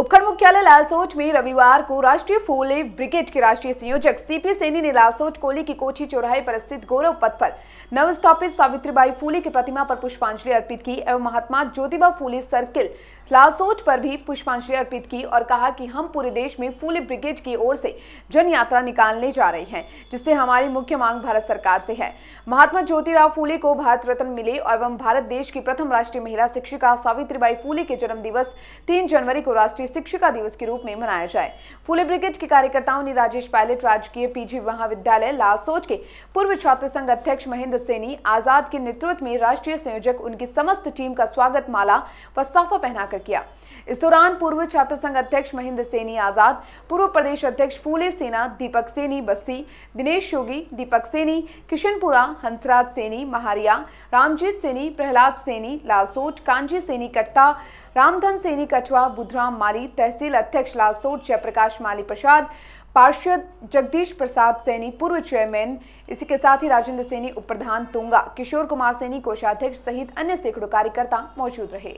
उपखंड मुख्यालय लालसोच में रविवार को राष्ट्रीय फूले ब्रिगेड के राष्ट्रीय संयोजक सीपी सैनी ने लालसोच कोली की कोठी चौराहे पर स्थित गौरव पथ पर नवस्थापित सावित्रीबाई फूले की प्रतिमा पर पुष्पांजलि अर्पित की एवं महात्मा ज्योतिबा फूले सर्किल लालसोच पर भी पुष्पांजलि अर्पित की और कहा कि हम पूरे देश में फूले ब्रिगेड की ओर से जन यात्रा निकालने जा रही है जिससे हमारी मुख्य मांग भारत सरकार से है महात्मा ज्योतिराव फूले को भारत रत्न मिले एवं भारत देश की प्रथम राष्ट्रीय महिला शिक्षिका सावित्रीबाई फूले के जन्म दिवस तीन जनवरी को राष्ट्रीय शिक्षिका दिवस के रूप में मनाया जाए फूले ब्रिगेड के कार्यकर्ताओं ने राजेश पायलट राजकीय पीजी महाविद्यालय लासोट के पूर्व छात्र संघ अध्यक्ष महेंद्र सेनी आजाद के नेतृत्व में राष्ट्रीय संयोजक उनकी समस्त टीम का स्वागत माला व साफा पहनाकर किया इस दौरान पूर्व छात्र संघ अध्यक्ष महेंद्र सेनी आजाद पूर्व प्रदेश अध्यक्ष फूले सेना दीपक सेनी बस्सी दिनेश योगी दीपक सेनी किशनपुरा हंसराज सेनी महारिया रामजीत सेनी प्रहलाद सेनी लालसोट कांजी सेनी कट्टा रामधन सैनी कछवा बुधराम माली तहसील अध्यक्ष लालसोट जयप्रकाश माली प्रसाद पार्षद जगदीश प्रसाद सैनी पूर्व चेयरमैन इसी के साथ ही राजेंद्र सैनी उप प्रधान तुंगा किशोर कुमार सैनी कोषाध्यक्ष सहित अन्य सैकड़ों कार्यकर्ता मौजूद रहे